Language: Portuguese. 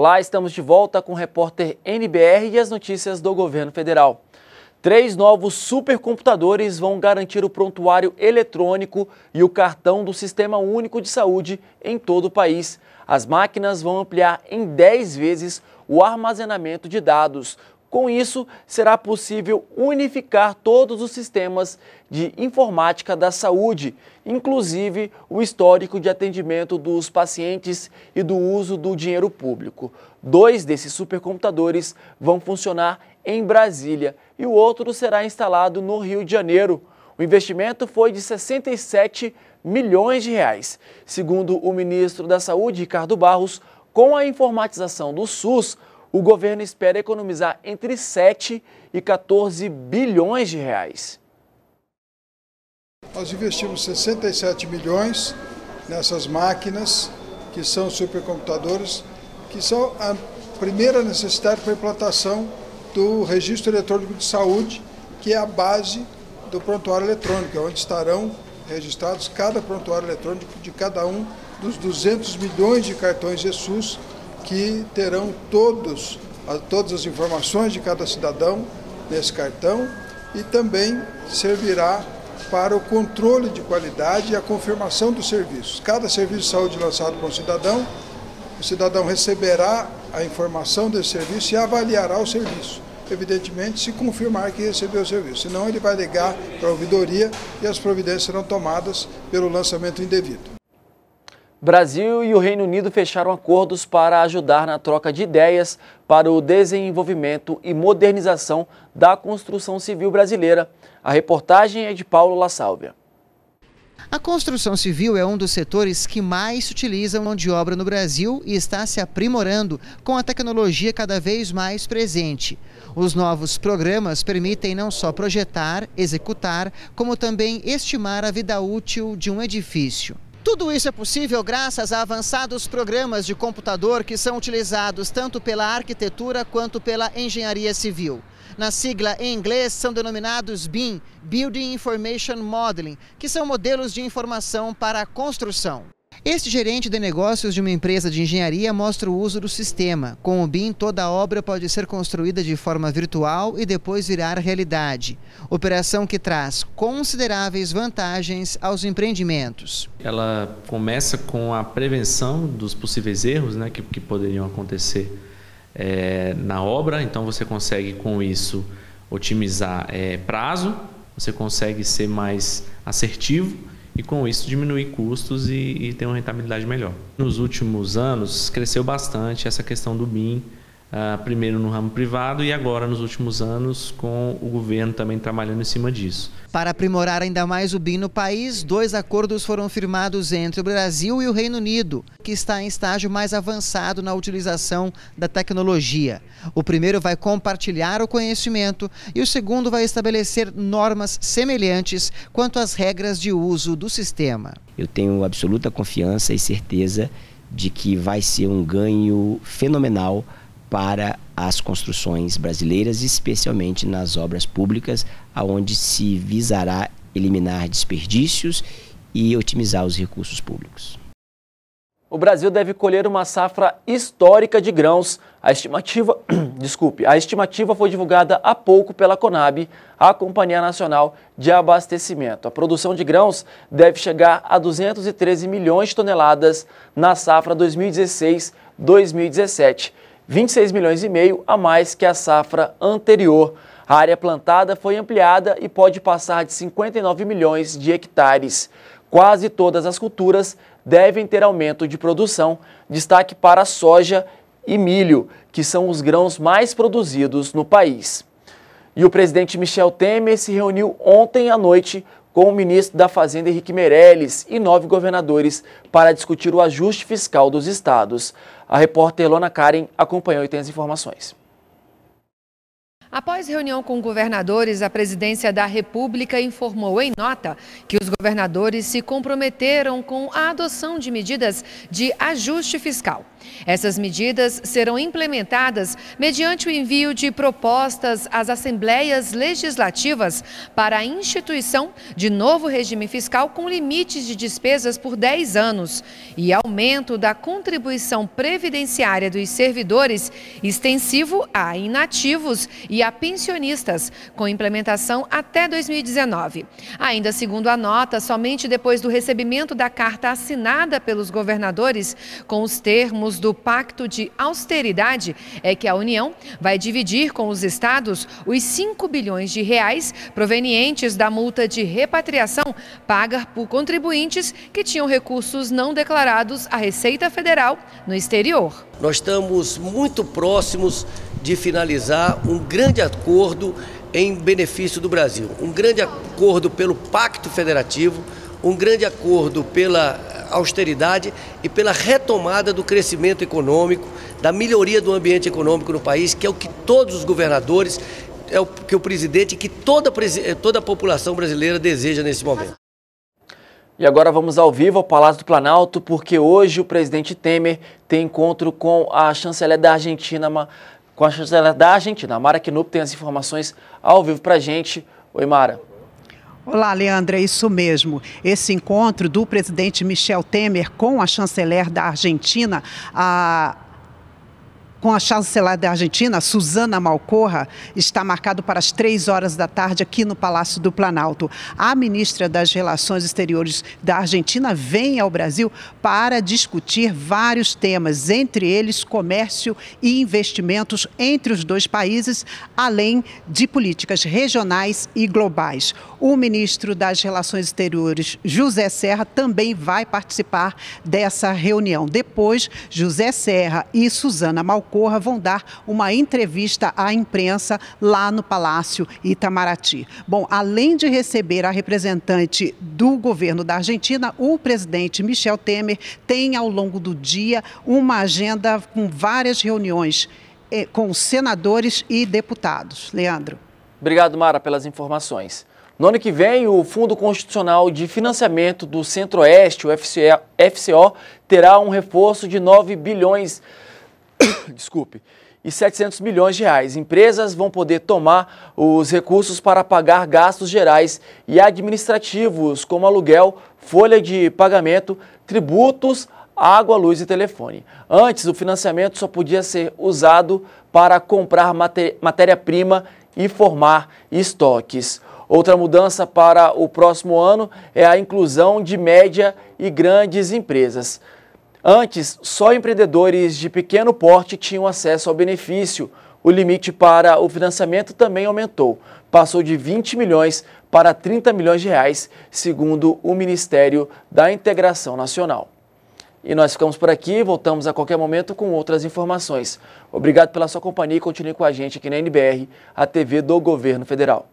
Lá estamos de volta com o repórter NBR e as notícias do governo federal. Três novos supercomputadores vão garantir o prontuário eletrônico e o cartão do Sistema Único de Saúde em todo o país. As máquinas vão ampliar em 10 vezes o armazenamento de dados com isso, será possível unificar todos os sistemas de informática da saúde, inclusive o histórico de atendimento dos pacientes e do uso do dinheiro público. Dois desses supercomputadores vão funcionar em Brasília e o outro será instalado no Rio de Janeiro. O investimento foi de 67 milhões de reais. Segundo o ministro da Saúde, Ricardo Barros, com a informatização do SUS, o governo espera economizar entre 7 e 14 bilhões de reais. Nós investimos 67 milhões nessas máquinas, que são supercomputadores, que são a primeira necessidade para a implantação do Registro Eletrônico de Saúde, que é a base do prontuário eletrônico, é onde estarão registrados cada prontuário eletrônico de cada um dos 200 milhões de cartões ESUS que terão todos, todas as informações de cada cidadão nesse cartão e também servirá para o controle de qualidade e a confirmação dos serviços. Cada serviço de saúde lançado para um cidadão, o cidadão receberá a informação desse serviço e avaliará o serviço. Evidentemente, se confirmar que recebeu o serviço, senão ele vai ligar para a ouvidoria e as providências serão tomadas pelo lançamento indevido. Brasil e o Reino Unido fecharam acordos para ajudar na troca de ideias para o desenvolvimento e modernização da construção civil brasileira. A reportagem é de Paulo La Sálvia. A construção civil é um dos setores que mais utilizam mão de obra no Brasil e está se aprimorando com a tecnologia cada vez mais presente. Os novos programas permitem não só projetar, executar, como também estimar a vida útil de um edifício. Tudo isso é possível graças a avançados programas de computador que são utilizados tanto pela arquitetura quanto pela engenharia civil. Na sigla em inglês são denominados BIM, Building Information Modeling, que são modelos de informação para a construção. Este gerente de negócios de uma empresa de engenharia mostra o uso do sistema. Com o BIM, toda a obra pode ser construída de forma virtual e depois virar realidade. Operação que traz consideráveis vantagens aos empreendimentos. Ela começa com a prevenção dos possíveis erros né, que, que poderiam acontecer é, na obra, então você consegue com isso otimizar é, prazo, você consegue ser mais assertivo e com isso diminuir custos e, e ter uma rentabilidade melhor. Nos últimos anos cresceu bastante essa questão do BIM uh, primeiro no ramo privado e agora nos últimos anos com o governo também trabalhando em cima disso. Para aprimorar ainda mais o BIM no país, dois acordos foram firmados entre o Brasil e o Reino Unido, que está em estágio mais avançado na utilização da tecnologia. O primeiro vai compartilhar o conhecimento e o segundo vai estabelecer normas semelhantes quanto às regras de uso do sistema. Eu tenho absoluta confiança e certeza de que vai ser um ganho fenomenal para as construções brasileiras, especialmente nas obras públicas, aonde se visará eliminar desperdícios e otimizar os recursos públicos. O Brasil deve colher uma safra histórica de grãos. A estimativa, desculpe, a estimativa foi divulgada há pouco pela Conab, a Companhia Nacional de Abastecimento. A produção de grãos deve chegar a 213 milhões de toneladas na safra 2016-2017. 26 milhões e meio a mais que a safra anterior. A área plantada foi ampliada e pode passar de 59 milhões de hectares. Quase todas as culturas devem ter aumento de produção, destaque para soja e milho, que são os grãos mais produzidos no país. E o presidente Michel Temer se reuniu ontem à noite com o ministro da Fazenda Henrique Meirelles e nove governadores para discutir o ajuste fiscal dos estados. A repórter Lona Karen acompanhou e tem as informações. Após reunião com governadores, a presidência da República informou em nota que os governadores se comprometeram com a adoção de medidas de ajuste fiscal. Essas medidas serão implementadas mediante o envio de propostas às assembleias legislativas para a instituição de novo regime fiscal com limites de despesas por 10 anos e aumento da contribuição previdenciária dos servidores extensivo a inativos e e a pensionistas, com implementação até 2019. Ainda segundo a nota, somente depois do recebimento da carta assinada pelos governadores com os termos do Pacto de Austeridade é que a União vai dividir com os estados os 5 bilhões de reais provenientes da multa de repatriação paga por contribuintes que tinham recursos não declarados à Receita Federal no exterior. Nós estamos muito próximos de finalizar um grande acordo em benefício do Brasil. Um grande acordo pelo Pacto Federativo, um grande acordo pela austeridade e pela retomada do crescimento econômico, da melhoria do ambiente econômico no país, que é o que todos os governadores, é o que o presidente, que toda, eh, toda a população brasileira deseja nesse momento. E agora vamos ao vivo ao Palácio do Planalto, porque hoje o presidente Temer tem encontro com a chanceler da Argentina, com a chancela da Argentina. A Mara Knup tem as informações ao vivo para a gente. Oi, Mara. Olá, Leandra, é isso mesmo. Esse encontro do presidente Michel Temer com a chanceler da Argentina, a com a chanceler da Argentina, Susana Malcorra, está marcado para as três horas da tarde aqui no Palácio do Planalto. A ministra das Relações Exteriores da Argentina vem ao Brasil para discutir vários temas, entre eles comércio e investimentos entre os dois países, além de políticas regionais e globais. O ministro das Relações Exteriores, José Serra, também vai participar dessa reunião. Depois, José Serra e Susana Malcorra Corra vão dar uma entrevista à imprensa lá no Palácio Itamaraty. Bom, além de receber a representante do governo da Argentina, o presidente Michel Temer tem ao longo do dia uma agenda com várias reuniões eh, com senadores e deputados. Leandro. Obrigado, Mara, pelas informações. No ano que vem, o Fundo Constitucional de Financiamento do Centro-Oeste, o FCO, terá um reforço de 9 bilhões de desculpe, e 700 milhões de reais. Empresas vão poder tomar os recursos para pagar gastos gerais e administrativos, como aluguel, folha de pagamento, tributos, água, luz e telefone. Antes, o financiamento só podia ser usado para comprar matéria-prima e formar estoques. Outra mudança para o próximo ano é a inclusão de média e grandes empresas. Antes, só empreendedores de pequeno porte tinham acesso ao benefício. O limite para o financiamento também aumentou, passou de 20 milhões para 30 milhões de reais, segundo o Ministério da Integração Nacional. E nós ficamos por aqui, voltamos a qualquer momento com outras informações. Obrigado pela sua companhia e continue com a gente aqui na NBR, a TV do Governo Federal.